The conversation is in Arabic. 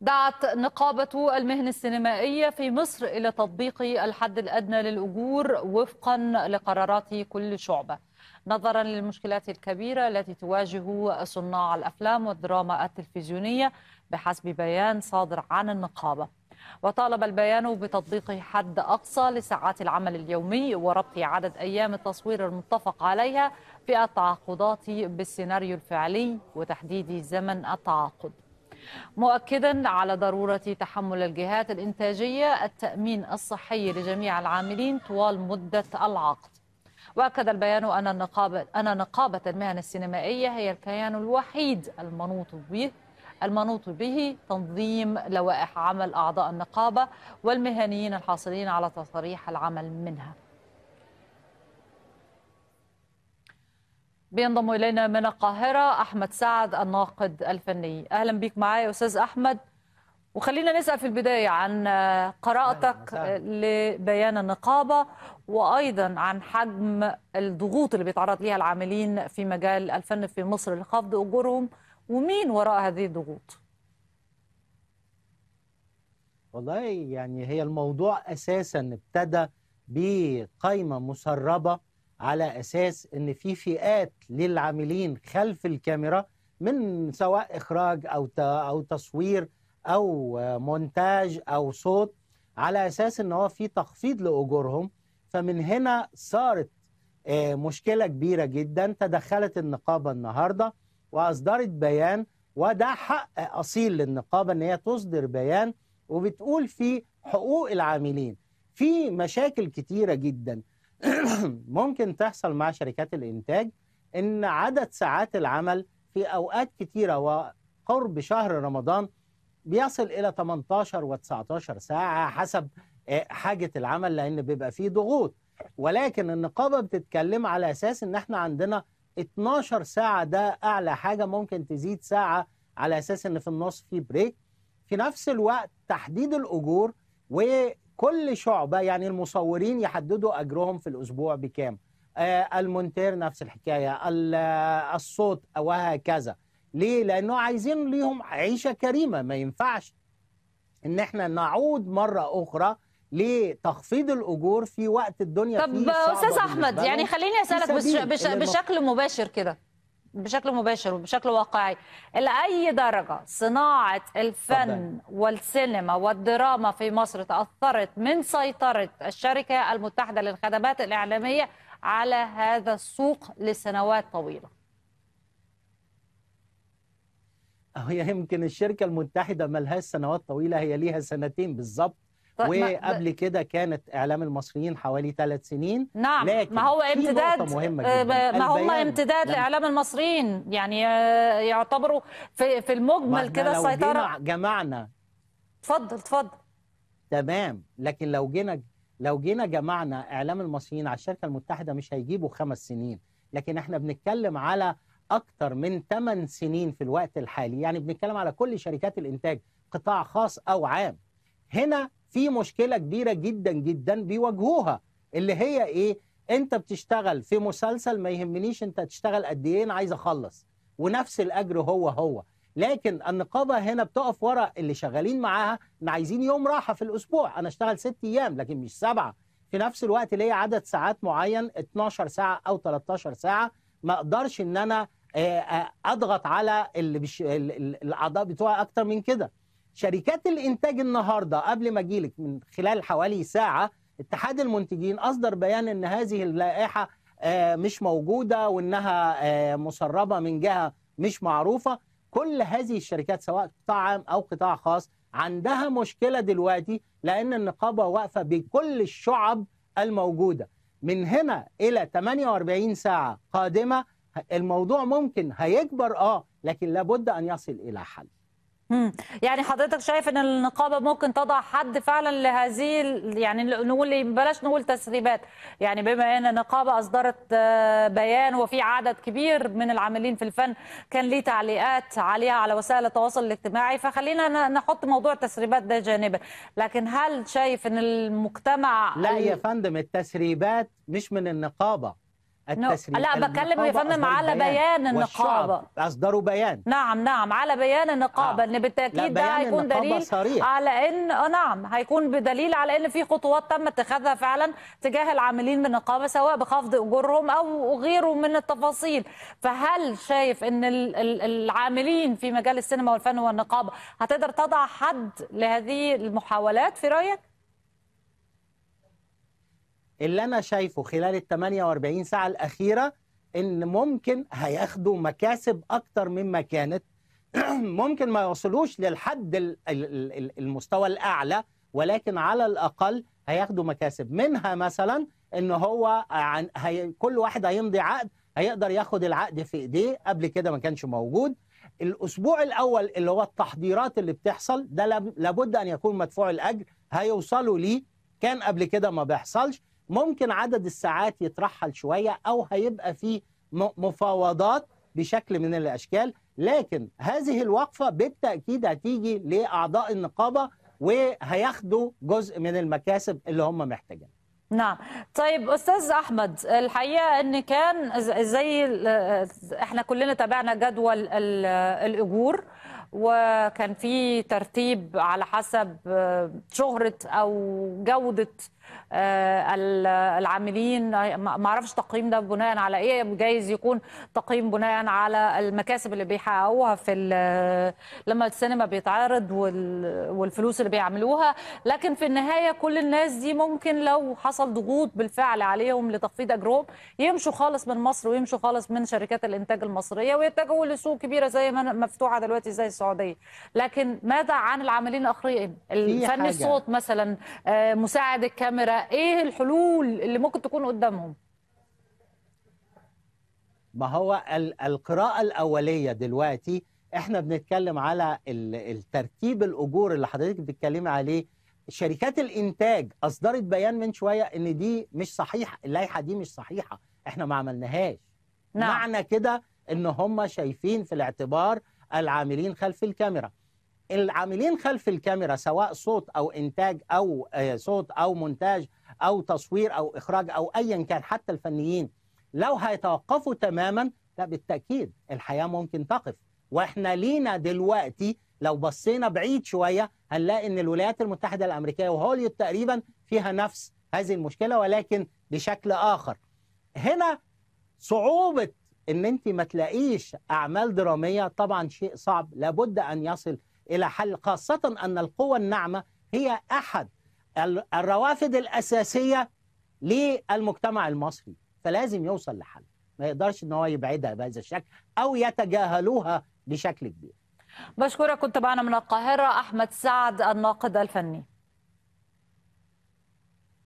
دعت نقابة المهن السينمائية في مصر إلى تطبيق الحد الأدنى للأجور وفقا لقرارات كل شعبة نظرا للمشكلات الكبيرة التي تواجه صناع الأفلام والدراما التلفزيونية بحسب بيان صادر عن النقابة وطالب البيان بتطبيق حد أقصى لساعات العمل اليومي وربط عدد أيام التصوير المتفق عليها في التعاقدات بالسيناريو الفعلي وتحديد زمن التعاقد مؤكدا على ضرورة تحمل الجهات الإنتاجية التأمين الصحي لجميع العاملين طوال مدة العقد وأكد البيان أن النقابة, أن نقابة المهن السينمائية هي الكيان الوحيد المنوط به المنوط به تنظيم لوائح عمل أعضاء النقابة والمهنيين الحاصلين على تصريح العمل منها بينضم الينا من القاهره احمد سعد الناقد الفني اهلا بيك معايا استاذ احمد وخلينا نسال في البدايه عن آه، قراءتك لبيان النقابه وايضا عن حجم الضغوط اللي بيتعرض ليها العاملين في مجال الفن في مصر لخفض اجورهم ومين وراء هذه الضغوط والله يعني هي الموضوع اساسا ابتدى بقايمه مسربه على اساس ان في فئات للعاملين خلف الكاميرا من سواء اخراج او او تصوير او مونتاج او صوت على اساس ان هو في تخفيض لاجورهم فمن هنا صارت آه، مشكله كبيره جدا تدخلت النقابه النهارده واصدرت بيان وده حق اصيل للنقابه ان هي تصدر بيان وبتقول فيه حقوق العاملين في مشاكل كتيره جدا ممكن تحصل مع شركات الإنتاج إن عدد ساعات العمل في أوقات كتيرة وقرب شهر رمضان بيصل إلى 18 و19 ساعة حسب آه، حاجة العمل لأن بيبقى فيه ضغوط ولكن النقابة بتتكلم على أساس إن إحنا عندنا 12 ساعة ده أعلى حاجة ممكن تزيد ساعة على أساس إن في النص في بريك في نفس الوقت تحديد الأجور و كل شعبة يعني المصورين يحددوا أجرهم في الأسبوع بكام آه، المونتير نفس الحكاية الصوت وهكذا ليه؟ لأنه عايزين ليهم عيشة كريمة ما ينفعش إن احنا نعود مرة أخرى لتخفيض الأجور في وقت الدنيا طب أستاذ أحمد يعني خليني أسألك بش إيه؟ بش بشكل مباشر كده بشكل مباشر وبشكل واقعي الى اي درجة صناعة الفن والسينما والدراما في مصر تأثرت من سيطرة الشركة المتحدة للخدمات الإعلامية على هذا السوق لسنوات طويلة هي يمكن الشركة المتحدة ملهاش سنوات طويلة هي ليها سنتين بالظبط طيب وقبل كده كانت اعلام المصريين حوالي ثلاث سنين نعم لكن ما هو امتداد مهمة آه، جداً ما هم امتداد لاعلام المصريين يعني آه، يعتبروا في, في المجمل كده السيطره جمعنا اتفضل اتفضل تمام لكن لو جينا لو جينا جمعنا اعلام المصريين على الشركه المتحده مش هيجيبوا خمس سنين لكن احنا بنتكلم على اكتر من ثمان سنين في الوقت الحالي يعني بنتكلم على كل شركات الانتاج قطاع خاص او عام هنا في مشكلة كبيرة جدا جدا بيواجهوها اللي هي ايه انت بتشتغل في مسلسل ما يهمنيش انت تشتغل قد ايه انا عايز اخلص ونفس الاجر هو هو لكن النقابه هنا بتقف ورا اللي شغالين معاها ان عايزين يوم راحه في الاسبوع انا اشتغل ست ايام لكن مش سبعه في نفس الوقت ليا عدد ساعات معين 12 ساعه او 13 ساعه ما اقدرش ان انا آه، آه، اضغط على اللي بش... الاعضاء بتوعي اكتر من كده شركات الانتاج النهارده قبل ما اجيلك من خلال حوالي ساعه اتحاد المنتجين اصدر بيان ان هذه اللائحه آه، مش موجوده وانها آه، مسربه من جهه مش معروفه كل هذه الشركات سواء قطاع عام او قطاع خاص عندها مشكله دلوقتي لان النقابه واقفه بكل الشعب الموجوده من هنا الى 48 ساعه قادمه الموضوع ممكن هيكبر اه لكن لابد ان يصل الى حل يعني حضرتك شايف ان النقابه ممكن تضع حد فعلا لهذه يعني نقول بلاش نقول تسريبات يعني بما ان النقابه اصدرت آه، بيان وفي عدد كبير من العاملين في الفن كان ليه تعليقات عليها على وسائل التواصل الاجتماعي فخلينا نحط موضوع التسريبات ده جانبا لكن هل شايف ان المجتمع لا يا فندم التسريبات مش من النقابه التسريب لا بتكلم يا فندم على بيان النقابه اصدروا بيان نعم نعم على بيان النقابه آه. ان بالتاكيد ده هيكون دليل صريح. على ان آه نعم هيكون بدليل على ان في خطوات تم اتخاذها فعلا تجاه العاملين من النقابه سواء بخفض اجورهم او غيره من التفاصيل فهل شايف ان العاملين في مجال السينما والفن والنقابه هتقدر تضع حد لهذه المحاولات في رايك اللي انا شايفه خلال ال 48 ساعه الاخيره ان ممكن هياخدوا مكاسب اكتر مما كانت ممكن ما يوصلوش للحد المستوى الاعلى ولكن على الاقل هياخدوا مكاسب منها مثلا ان هو عن هي كل واحد هيمضي عقد هيقدر ياخد العقد في ايديه قبل كده ما كانش موجود الاسبوع الاول اللي هو التحضيرات اللي بتحصل ده لابد ان يكون مدفوع الاجر هيوصلوا ليه كان قبل كده ما بيحصلش ممكن عدد الساعات يترحل شوية أو هيبقى في مفاوضات بشكل من الأشكال لكن هذه الوقفة بالتأكيد هتيجي لأعضاء النقابة وهياخدوا جزء من المكاسب اللي هم محتاجينها نعم طيب استاذ احمد الحقيقه ان كان زي احنا كلنا تابعنا جدول الاجور وكان في ترتيب على حسب آه، شهرة أو جودة آه، العاملين ما اعرفش تقييم ده بناء على ايه جايز يكون تقييم بناء على المكاسب اللي بيحققوها في لما السينما بيتعرض والفلوس اللي بيعملوها لكن في النهايه كل الناس دي ممكن لو حصل ضغوط بالفعل عليهم لتخفيض اجرهم يمشوا خالص من مصر ويمشوا خالص من شركات الانتاج المصريه ويتجهوا لسوق كبيره زي ما مفتوحه دلوقتي زي السعوديه لكن ماذا عن العاملين الاخرين الفني الصوت مثلا آه، مساعد الكاميرا ايه الحلول اللي ممكن تكون قدامهم ما هو القراءه الاوليه دلوقتي احنا بنتكلم على الترتيب الاجور اللي حضرتك بتتكلمي عليه شركات الانتاج اصدرت بيان من شويه ان دي مش صحيحه اللائحه دي مش صحيحه احنا ما عملناهاش نعم. معنى كده ان هم شايفين في الاعتبار العاملين خلف الكاميرا العاملين خلف الكاميرا سواء صوت او انتاج او آه، صوت او مونتاج او تصوير او اخراج او ايا كان حتى الفنيين لو هيتوقفوا تماما لا بالتاكيد الحياه ممكن تقف واحنا لينا دلوقتي لو بصينا بعيد شويه هنلاقي ان الولايات المتحده الامريكيه وهوليود تقريبا فيها نفس هذه المشكله ولكن بشكل اخر هنا صعوبه ان انت ما تلاقيش اعمال دراميه طبعا شيء صعب لابد ان يصل الى حل خاصه ان القوى الناعمه هي احد الروافد الاساسيه للمجتمع المصري فلازم يوصل لحل ما يقدرش ان هو يبعدها بهذا الشكل او يتجاهلوها بشكل كبير بشكرك كنت معنا من القاهره احمد سعد الناقد الفني